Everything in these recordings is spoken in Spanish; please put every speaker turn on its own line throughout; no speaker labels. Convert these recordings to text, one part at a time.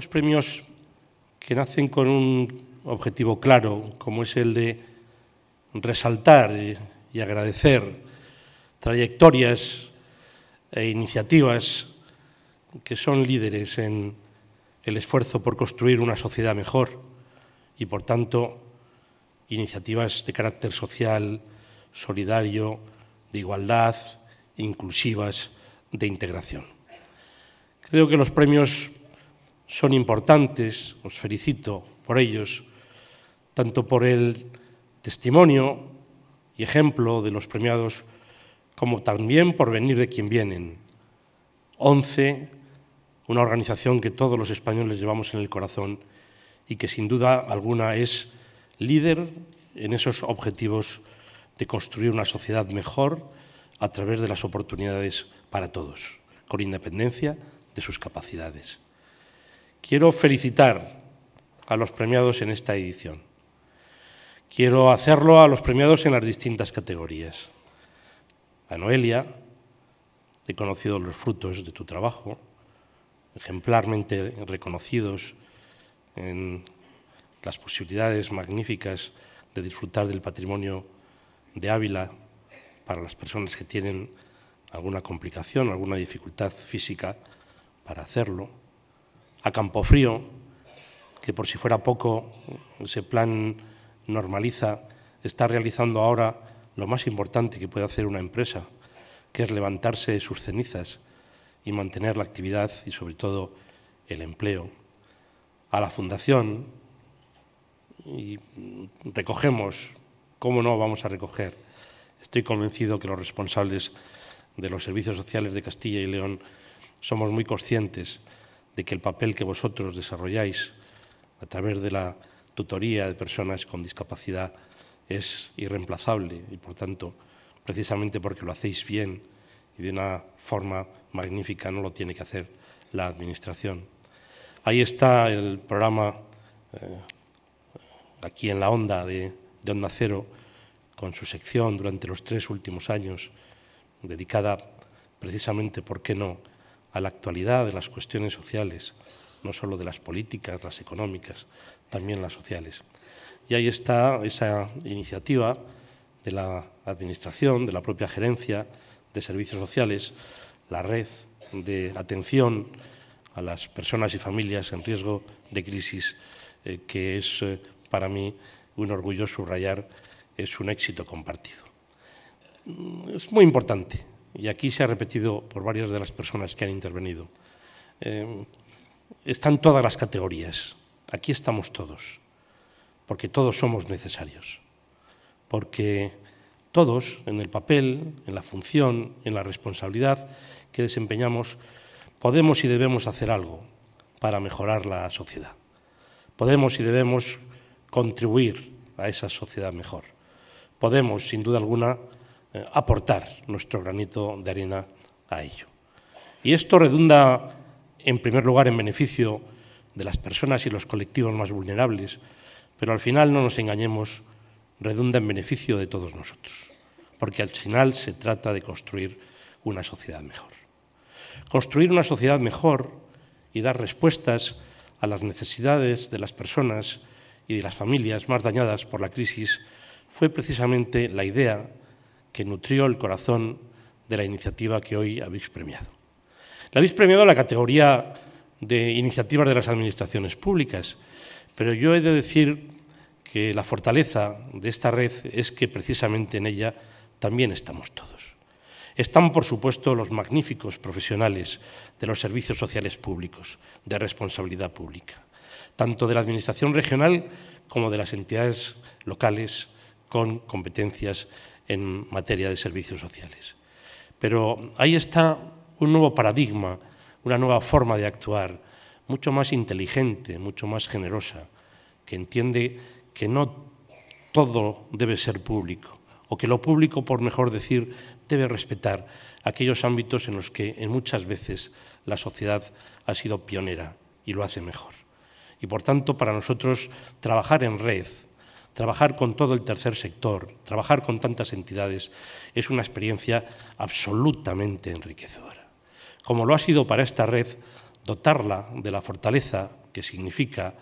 los premios que nacen con un objetivo claro, como es el de resaltar y agradecer trayectorias e iniciativas que son líderes en el esfuerzo por construir una sociedad mejor y, por tanto, iniciativas de carácter social, solidario, de igualdad, inclusivas, de integración. Creo que los premios son importantes, os felicito por ellos, tanto por el testimonio y ejemplo de los premiados como también por venir de quien vienen. ONCE, una organización que todos los españoles llevamos en el corazón y que sin duda alguna es líder en esos objetivos de construir una sociedad mejor a través de las oportunidades para todos, con independencia de sus capacidades. Quiero felicitar a los premiados en esta edición. Quiero hacerlo a los premiados en las distintas categorías. A Noelia, he conocido los frutos de tu trabajo, ejemplarmente reconocidos en las posibilidades magníficas de disfrutar del patrimonio de Ávila para las personas que tienen alguna complicación, alguna dificultad física para hacerlo a Campofrío, que por si fuera poco, ese plan normaliza, está realizando ahora lo más importante que puede hacer una empresa, que es levantarse de sus cenizas y mantener la actividad y sobre todo el empleo. A la fundación, y recogemos, ¿cómo no vamos a recoger? Estoy convencido que los responsables de los servicios sociales de Castilla y León somos muy conscientes de que el papel que vosotros desarrolláis a través de la tutoría de personas con discapacidad es irreemplazable y, por tanto, precisamente porque lo hacéis bien y de una forma magnífica, no lo tiene que hacer la Administración. Ahí está el programa, eh, aquí en la onda de, de Onda Cero, con su sección durante los tres últimos años, dedicada precisamente, ¿por qué no?, a la actualidad de las cuestiones sociales, no solo de las políticas, las económicas, también las sociales. Y ahí está esa iniciativa de la Administración, de la propia Gerencia de Servicios Sociales, la red de atención a las personas y familias en riesgo de crisis, eh, que es eh, para mí un orgullo subrayar, es un éxito compartido. Mm, es muy importante y aquí se ha repetido por varias de las personas que han intervenido, eh, están todas las categorías, aquí estamos todos, porque todos somos necesarios, porque todos, en el papel, en la función, en la responsabilidad que desempeñamos, podemos y debemos hacer algo para mejorar la sociedad. Podemos y debemos contribuir a esa sociedad mejor. Podemos, sin duda alguna, eh, aportar nuestro granito de arena a ello. Y esto redunda, en primer lugar, en beneficio de las personas y los colectivos más vulnerables, pero al final, no nos engañemos, redunda en beneficio de todos nosotros, porque al final se trata de construir una sociedad mejor. Construir una sociedad mejor y dar respuestas a las necesidades de las personas y de las familias más dañadas por la crisis fue precisamente la idea que nutrió el corazón de la iniciativa que hoy habéis premiado. La habéis premiado la categoría de iniciativas de las administraciones públicas, pero yo he de decir que la fortaleza de esta red es que precisamente en ella también estamos todos. Están, por supuesto, los magníficos profesionales de los servicios sociales públicos, de responsabilidad pública, tanto de la Administración regional como de las entidades locales con competencias en materia de servicios sociales. Pero ahí está un nuevo paradigma, una nueva forma de actuar, mucho más inteligente, mucho más generosa, que entiende que no todo debe ser público, o que lo público, por mejor decir, debe respetar aquellos ámbitos en los que en muchas veces la sociedad ha sido pionera y lo hace mejor. Y por tanto, para nosotros, trabajar en red, Trabajar con todo el tercer sector, trabajar con tantas entidades, es una experiencia absolutamente enriquecedora. Como lo ha sido para esta red, dotarla de la fortaleza que significa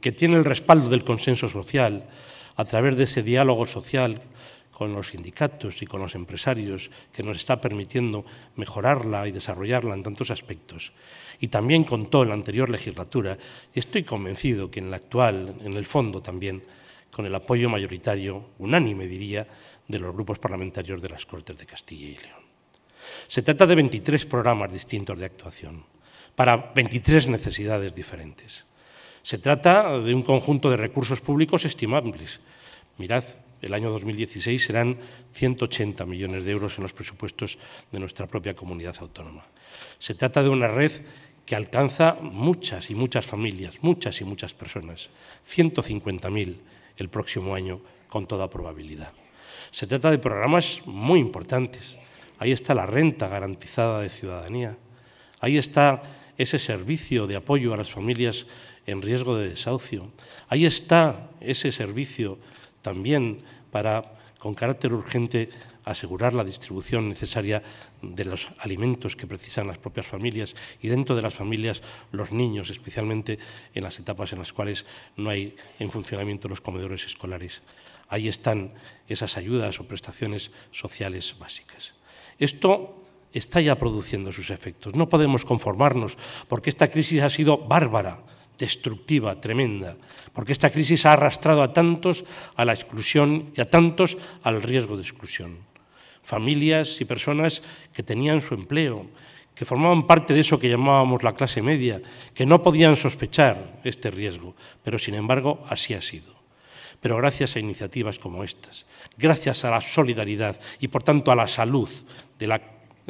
que tiene el respaldo del consenso social a través de ese diálogo social con los sindicatos y con los empresarios que nos está permitiendo mejorarla y desarrollarla en tantos aspectos. Y también contó toda la anterior legislatura, y estoy convencido que en la actual, en el fondo también, con el apoyo mayoritario, unánime diría, de los grupos parlamentarios de las Cortes de Castilla y León. Se trata de 23 programas distintos de actuación, para 23 necesidades diferentes. Se trata de un conjunto de recursos públicos estimables. Mirad, el año 2016 serán 180 millones de euros en los presupuestos de nuestra propia comunidad autónoma. Se trata de una red que alcanza muchas y muchas familias, muchas y muchas personas, 150.000 el próximo año con toda probabilidad. Se trata de programas muy importantes. Ahí está la renta garantizada de ciudadanía. Ahí está ese servicio de apoyo a las familias en riesgo de desahucio. Ahí está ese servicio también para, con carácter urgente, asegurar la distribución necesaria de los alimentos que precisan las propias familias y dentro de las familias los niños, especialmente en las etapas en las cuales no hay en funcionamiento los comedores escolares. Ahí están esas ayudas o prestaciones sociales básicas. Esto está ya produciendo sus efectos. No podemos conformarnos porque esta crisis ha sido bárbara, destructiva, tremenda, porque esta crisis ha arrastrado a tantos a la exclusión y a tantos al riesgo de exclusión familias y personas que tenían su empleo, que formaban parte de eso que llamábamos la clase media, que no podían sospechar este riesgo, pero sin embargo así ha sido. Pero gracias a iniciativas como estas, gracias a la solidaridad y por tanto a la salud de la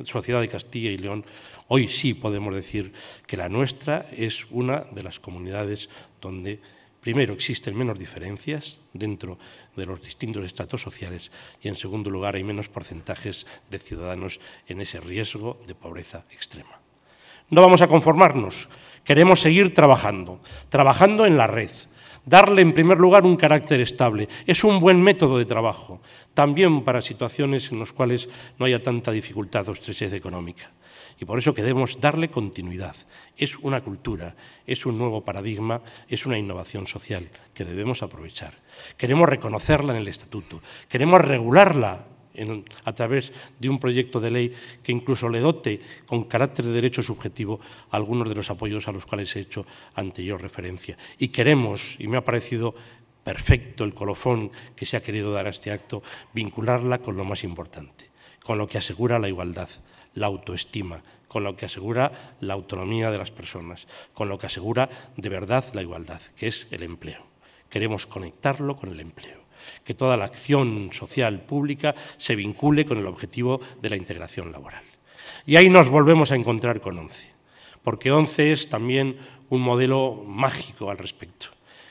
sociedad de Castilla y León, hoy sí podemos decir que la nuestra es una de las comunidades donde Primero, existen menos diferencias dentro de los distintos estratos sociales y, en segundo lugar, hay menos porcentajes de ciudadanos en ese riesgo de pobreza extrema. No vamos a conformarnos, queremos seguir trabajando, trabajando en la red, darle en primer lugar un carácter estable. Es un buen método de trabajo, también para situaciones en las cuales no haya tanta dificultad o estrechez económica y por eso queremos darle continuidad. Es una cultura, es un nuevo paradigma, es una innovación social que debemos aprovechar. Queremos reconocerla en el Estatuto, queremos regularla a través de un proyecto de ley que incluso le dote con carácter de derecho subjetivo algunos de los apoyos a los cuales he hecho anterior referencia. Y queremos, y me ha parecido perfecto el colofón que se ha querido dar a este acto, vincularla con lo más importante, con lo que asegura la igualdad la autoestima, con lo que asegura la autonomía de las personas, con lo que asegura de verdad la igualdad, que es el empleo. Queremos conectarlo con el empleo que toda la acción social pública se vincule con el objetivo de la integración laboral. Y ahí nos volvemos a encontrar con ONCE, porque ONCE es también un modelo mágico al respecto.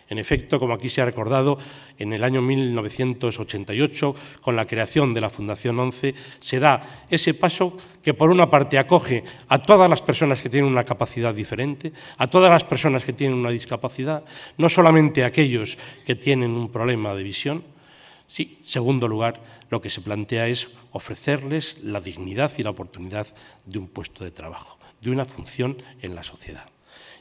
En efecto, como aquí se ha recordado, en el año 1988, con la creación de la Fundación 11, se da ese paso que por una parte acoge a todas las personas que tienen una capacidad diferente, a todas las personas que tienen una discapacidad, no solamente a aquellos que tienen un problema de visión. Sí, segundo lugar, lo que se plantea es ofrecerles la dignidad y la oportunidad de un puesto de trabajo, de una función en la sociedad.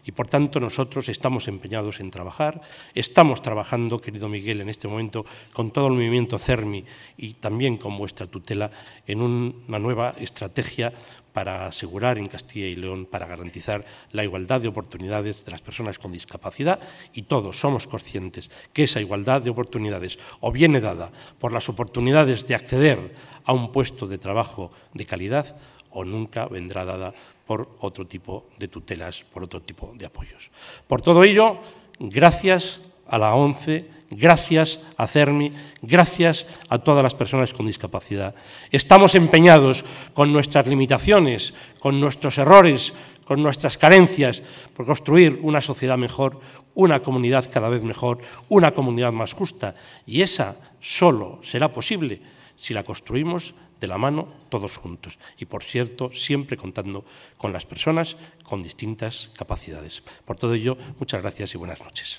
Y por tanto nosotros estamos empeñados en trabajar, estamos trabajando, querido Miguel, en este momento con todo el movimiento CERMI y también con vuestra tutela en una nueva estrategia para asegurar en Castilla y León, para garantizar la igualdad de oportunidades de las personas con discapacidad y todos somos conscientes que esa igualdad de oportunidades o viene dada por las oportunidades de acceder a un puesto de trabajo de calidad o nunca vendrá dada por otro tipo de tutelas, por otro tipo de apoyos. Por todo ello, gracias a la ONCE, gracias a CERMI, gracias a todas las personas con discapacidad. Estamos empeñados con nuestras limitaciones, con nuestros errores, con nuestras carencias, por construir una sociedad mejor, una comunidad cada vez mejor, una comunidad más justa. Y esa solo será posible si la construimos de la mano, todos juntos. Y por cierto, siempre contando con las personas con distintas capacidades. Por todo ello, muchas gracias y buenas noches.